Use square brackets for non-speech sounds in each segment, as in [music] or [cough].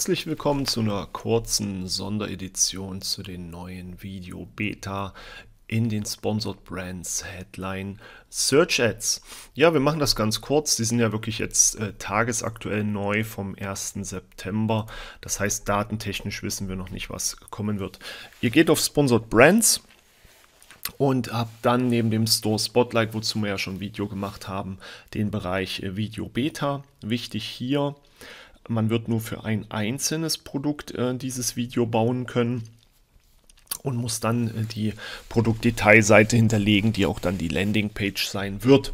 Herzlich willkommen zu einer kurzen Sonderedition zu den neuen Video Beta in den Sponsored Brands Headline Search Ads. Ja, wir machen das ganz kurz. Die sind ja wirklich jetzt äh, tagesaktuell neu vom 1. September. Das heißt, datentechnisch wissen wir noch nicht, was kommen wird. Ihr geht auf Sponsored Brands und habt dann neben dem Store Spotlight, wozu wir ja schon Video gemacht haben, den Bereich äh, Video Beta. Wichtig hier, man wird nur für ein einzelnes Produkt äh, dieses Video bauen können und muss dann äh, die Produktdetailseite hinterlegen, die auch dann die Landingpage sein wird.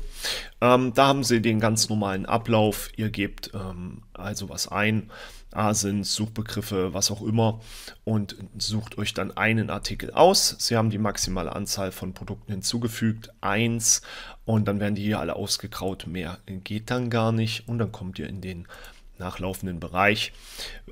Ähm, da haben Sie den ganz normalen Ablauf. Ihr gebt ähm, also was ein, ASINs, Suchbegriffe, was auch immer und sucht euch dann einen Artikel aus. Sie haben die maximale Anzahl von Produkten hinzugefügt, 1 und dann werden die hier alle ausgekraut. Mehr geht dann gar nicht und dann kommt ihr in den nachlaufenden Bereich.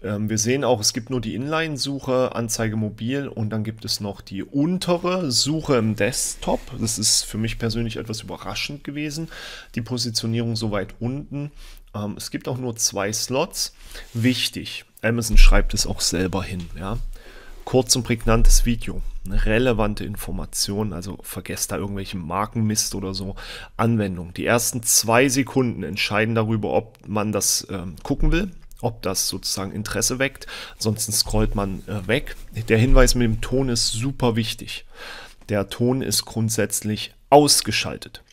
Ähm, wir sehen auch, es gibt nur die Inline-Suche, Anzeige mobil und dann gibt es noch die untere Suche im Desktop. Das ist für mich persönlich etwas überraschend gewesen, die Positionierung so weit unten. Ähm, es gibt auch nur zwei Slots. Wichtig, Amazon schreibt es auch selber hin. Ja? kurz und prägnantes Video, relevante Informationen, also vergesst da irgendwelchen Markenmist oder so, Anwendung. Die ersten zwei Sekunden entscheiden darüber, ob man das ähm, gucken will, ob das sozusagen Interesse weckt. Ansonsten scrollt man äh, weg. Der Hinweis mit dem Ton ist super wichtig. Der Ton ist grundsätzlich ausgeschaltet.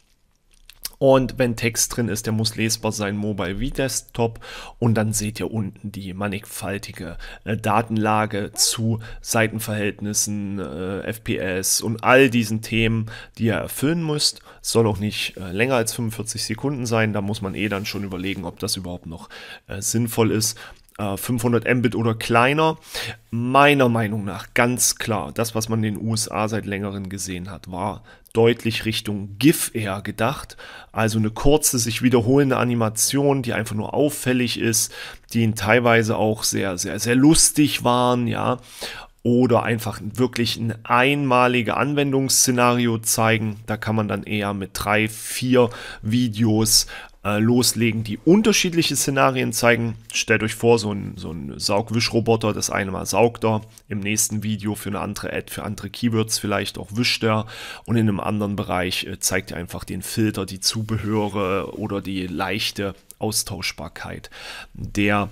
Und wenn Text drin ist, der muss lesbar sein, mobile wie desktop. Und dann seht ihr unten die mannigfaltige äh, Datenlage zu Seitenverhältnissen, äh, FPS und all diesen Themen, die ihr erfüllen müsst. Soll auch nicht äh, länger als 45 Sekunden sein. Da muss man eh dann schon überlegen, ob das überhaupt noch sinnvoll ist. 500 äh, Mbit oder kleiner. Meiner Meinung nach ganz klar, das, was man in den USA seit längerem gesehen hat, war deutlich Richtung GIF eher gedacht. Also eine kurze, sich wiederholende Animation, die einfach nur auffällig ist, die teilweise auch sehr, sehr, sehr lustig waren, ja. Oder einfach wirklich ein einmaliges Anwendungsszenario zeigen. Da kann man dann eher mit drei, vier Videos äh, loslegen, die unterschiedliche Szenarien zeigen. Stellt euch vor, so ein, so ein Saugwischroboter, das eine Mal saugt er, im nächsten Video für eine andere Ad, für andere Keywords vielleicht auch wischt er und in einem anderen Bereich äh, zeigt er einfach den Filter, die Zubehöre oder die leichte Austauschbarkeit der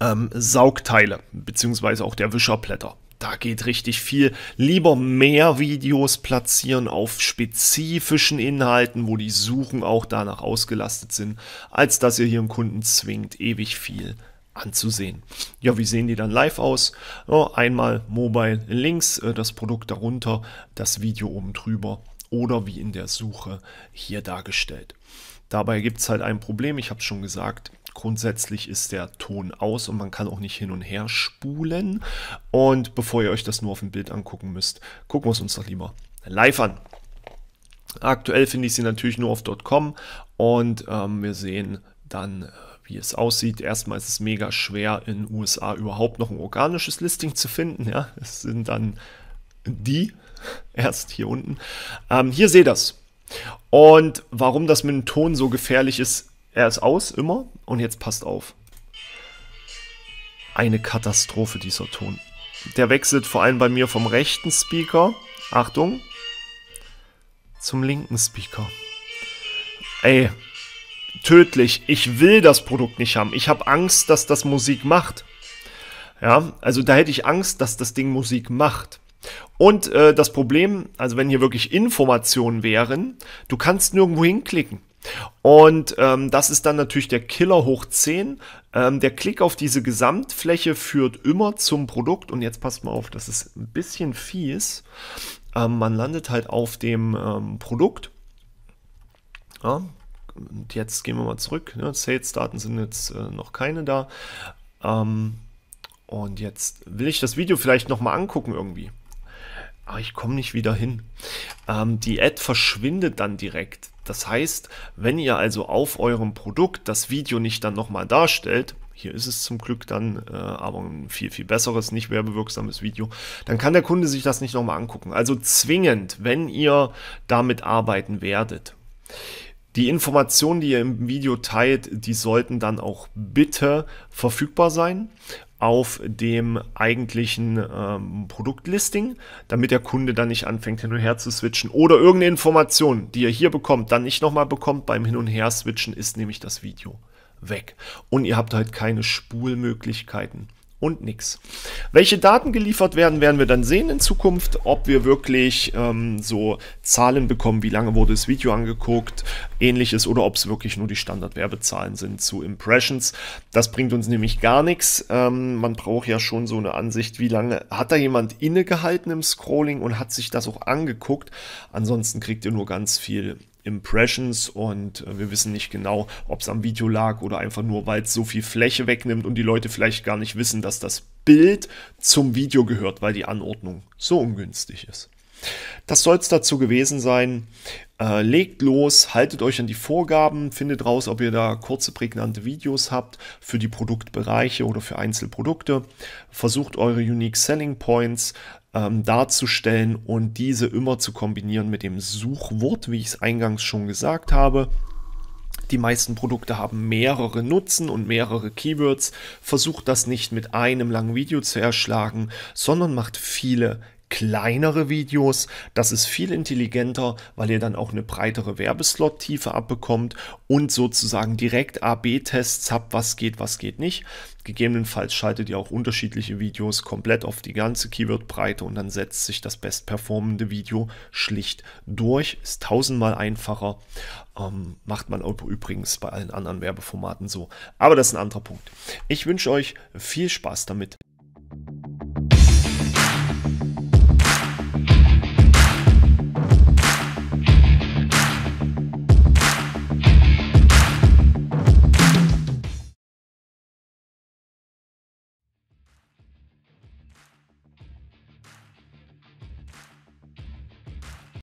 ähm, Saugteile, beziehungsweise auch der Wischerblätter da geht richtig viel. Lieber mehr Videos platzieren auf spezifischen Inhalten, wo die Suchen auch danach ausgelastet sind, als dass ihr hier einen Kunden zwingt, ewig viel anzusehen. Ja, wie sehen die dann live aus? Ja, einmal Mobile links, äh, das Produkt darunter, das Video oben drüber oder wie in der Suche hier dargestellt. Dabei gibt es halt ein Problem, ich habe es schon gesagt, Grundsätzlich ist der Ton aus und man kann auch nicht hin und her spulen. Und bevor ihr euch das nur auf dem Bild angucken müsst, gucken wir es uns doch lieber live an. Aktuell finde ich sie natürlich nur auf .com und ähm, wir sehen dann, äh, wie es aussieht. Erstmal ist es mega schwer, in USA überhaupt noch ein organisches Listing zu finden. Ja, es sind dann die [laughs] erst hier unten. Ähm, hier seht ihr das. Und warum das mit dem Ton so gefährlich ist, er ist aus, immer. Und jetzt passt auf. Eine Katastrophe, dieser Ton. Der wechselt vor allem bei mir vom rechten Speaker, Achtung, zum linken Speaker. Ey, tödlich. Ich will das Produkt nicht haben. Ich habe Angst, dass das Musik macht. Ja, also da hätte ich Angst, dass das Ding Musik macht. Und äh, das Problem, also wenn hier wirklich Informationen wären, du kannst nirgendwo hinklicken. Und ähm, das ist dann natürlich der Killer hoch 10. Ähm, der Klick auf diese Gesamtfläche führt immer zum Produkt. Und jetzt passt mal auf, das ist ein bisschen fies. Ähm, man landet halt auf dem ähm, Produkt. Ja, und jetzt gehen wir mal zurück. Ne? Sales-Daten sind jetzt äh, noch keine da. Ähm, und jetzt will ich das Video vielleicht nochmal angucken irgendwie. Aber ah, ich komme nicht wieder hin. Ähm, die Ad verschwindet dann direkt. Das heißt, wenn ihr also auf eurem Produkt das Video nicht dann nochmal darstellt, hier ist es zum Glück dann äh, aber ein viel, viel besseres, nicht werbewirksames Video, dann kann der Kunde sich das nicht nochmal angucken. Also zwingend, wenn ihr damit arbeiten werdet. Die Informationen, die ihr im Video teilt, die sollten dann auch bitte verfügbar sein auf dem eigentlichen ähm, Produktlisting, damit der Kunde dann nicht anfängt hin und her zu switchen oder irgendeine Information, die er hier bekommt, dann nicht nochmal bekommt beim Hin und Her switchen, ist nämlich das Video weg. Und ihr habt halt keine Spulmöglichkeiten und nix. Welche Daten geliefert werden, werden wir dann sehen in Zukunft, ob wir wirklich ähm, so Zahlen bekommen, wie lange wurde das Video angeguckt, ähnliches oder ob es wirklich nur die Standardwerbezahlen sind zu Impressions. Das bringt uns nämlich gar nichts. Ähm, man braucht ja schon so eine Ansicht, wie lange hat da jemand innegehalten im Scrolling und hat sich das auch angeguckt. Ansonsten kriegt ihr nur ganz viel Impressions und äh, wir wissen nicht genau, ob es am Video lag oder einfach nur, weil es so viel Fläche wegnimmt und die Leute vielleicht gar nicht wissen, dass das Bild zum Video gehört, weil die Anordnung so ungünstig ist. Das soll es dazu gewesen sein. Äh, legt los, haltet euch an die Vorgaben, findet raus, ob ihr da kurze, prägnante Videos habt für die Produktbereiche oder für Einzelprodukte. Versucht eure Unique Selling Points ähm, darzustellen und diese immer zu kombinieren mit dem Suchwort, wie ich es eingangs schon gesagt habe. Die meisten Produkte haben mehrere Nutzen und mehrere Keywords. Versucht das nicht mit einem langen Video zu erschlagen, sondern macht viele kleinere Videos. Das ist viel intelligenter, weil ihr dann auch eine breitere Werbeslot-Tiefe abbekommt und sozusagen direkt A-B-Tests habt, was geht, was geht nicht. Gegebenenfalls schaltet ihr auch unterschiedliche Videos komplett auf die ganze Keyword-Breite und dann setzt sich das bestperformende Video schlicht durch. Ist tausendmal einfacher. Ähm, macht man übrigens bei allen anderen Werbeformaten so. Aber das ist ein anderer Punkt. Ich wünsche euch viel Spaß damit.